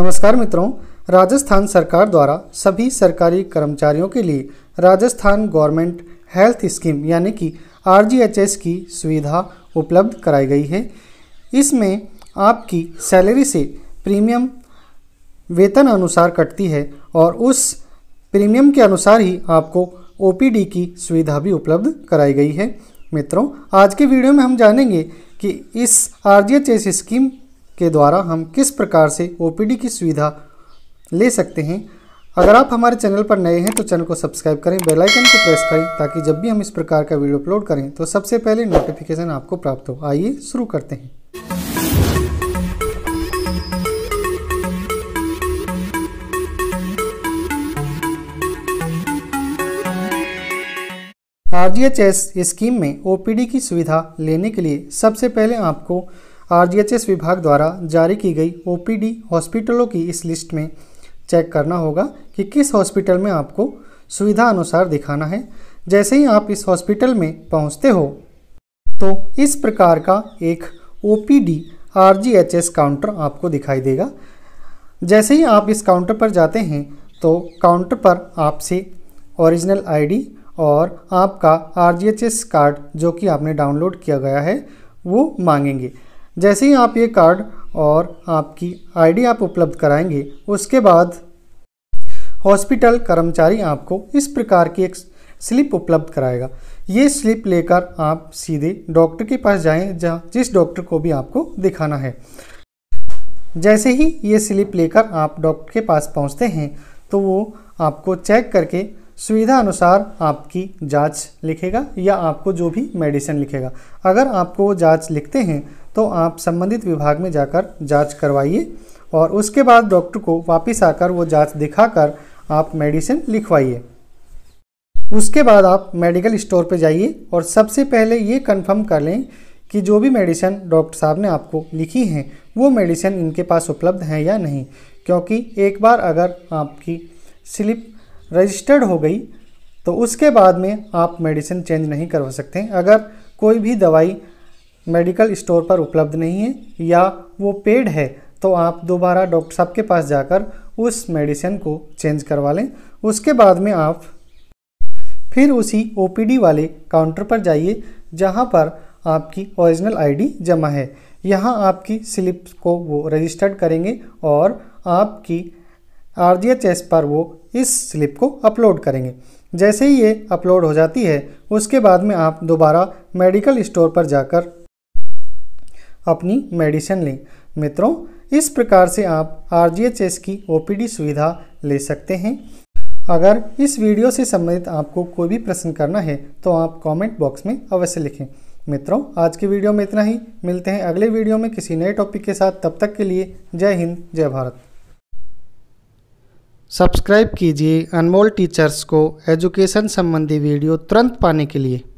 नमस्कार मित्रों राजस्थान सरकार द्वारा सभी सरकारी कर्मचारियों के लिए राजस्थान गवर्नमेंट हेल्थ स्कीम यानी कि आर की सुविधा उपलब्ध कराई गई है इसमें आपकी सैलरी से प्रीमियम वेतन अनुसार कटती है और उस प्रीमियम के अनुसार ही आपको ओ की सुविधा भी उपलब्ध कराई गई है मित्रों आज के वीडियो में हम जानेंगे कि इस आर स्कीम के द्वारा हम किस प्रकार से ओपीडी की सुविधा ले सकते हैं अगर आप हमारे चैनल पर नए हैं तो चैनल को सब्सक्राइब करें बेल आइकन को प्रेस करें ताकि जब भी हम इस प्रकार का वीडियो अपलोड करें तो सबसे पहले नोटिफिकेशन आपको प्राप्त हो आइए शुरू करते हैं आर स्कीम में ओपीडी की सुविधा लेने के लिए सबसे पहले आपको आरजीएचएस विभाग द्वारा जारी की गई ओपीडी हॉस्पिटलों की इस लिस्ट में चेक करना होगा कि किस हॉस्पिटल में आपको सुविधा अनुसार दिखाना है जैसे ही आप इस हॉस्पिटल में पहुंचते हो तो इस प्रकार का एक O P D R G H S counter आपको दिखाई देगा जैसे ही आप इस काउंटर पर जाते हैं तो काउंटर पर आपसे ओरिजिनल आईडी और आपका R G H S card जो कि आपने डाउनलोड किया गया है वो मांगेंगे जैसे ही आप ये कार्ड और आपकी आईडी आप उपलब्ध कराएंगे उसके बाद हॉस्पिटल कर्मचारी आपको इस प्रकार की एक स्लिप उपलब्ध कराएगा ये स्लिप लेकर आप सीधे डॉक्टर के पास जाएं जहाँ जिस डॉक्टर को भी आपको दिखाना है जैसे ही ये स्लिप लेकर आप डॉक्टर के पास पहुँचते हैं तो वो आपको चेक करके सुविधा अनुसार आपकी जांच लिखेगा या आपको जो भी मेडिसिन लिखेगा अगर आपको वो जांच लिखते हैं तो आप संबंधित विभाग में जाकर जांच करवाइए और उसके बाद डॉक्टर को वापस आकर वो जांच दिखाकर आप मेडिसिन लिखवाइए उसके बाद आप मेडिकल स्टोर पर जाइए और सबसे पहले ये कन्फर्म कर लें कि जो भी मेडिसिन डॉक्टर साहब ने आपको लिखी हैं वो मेडिसिन इनके पास उपलब्ध हैं या नहीं क्योंकि एक बार अगर आपकी स्लिप रजिस्टर्ड हो गई तो उसके बाद में आप मेडिसिन चेंज नहीं करवा सकते अगर कोई भी दवाई मेडिकल स्टोर पर उपलब्ध नहीं है या वो पेड है तो आप दोबारा डॉक्टर साहब के पास जाकर उस मेडिसिन को चेंज करवा लें उसके बाद में आप फिर उसी ओपीडी वाले काउंटर पर जाइए जहाँ पर आपकी ओरिजिनल आईडी जमा है यहाँ आपकी स्लिप को वो रजिस्टर्ड करेंगे और आपकी आर पर वो इस स्लिप को अपलोड करेंगे जैसे ही ये अपलोड हो जाती है उसके बाद में आप दोबारा मेडिकल स्टोर पर जाकर अपनी मेडिसिन लें मित्रों इस प्रकार से आप आर की ओपीडी सुविधा ले सकते हैं अगर इस वीडियो से संबंधित आपको कोई भी प्रश्न करना है तो आप कमेंट बॉक्स में अवश्य लिखें मित्रों आज के वीडियो में इतना ही मिलते हैं अगले वीडियो में किसी नए टॉपिक के साथ तब तक के लिए जय हिंद जय भारत सब्सक्राइब कीजिए अनमोल टीचर्स को एजुकेशन संबंधी वीडियो तुरंत पाने के लिए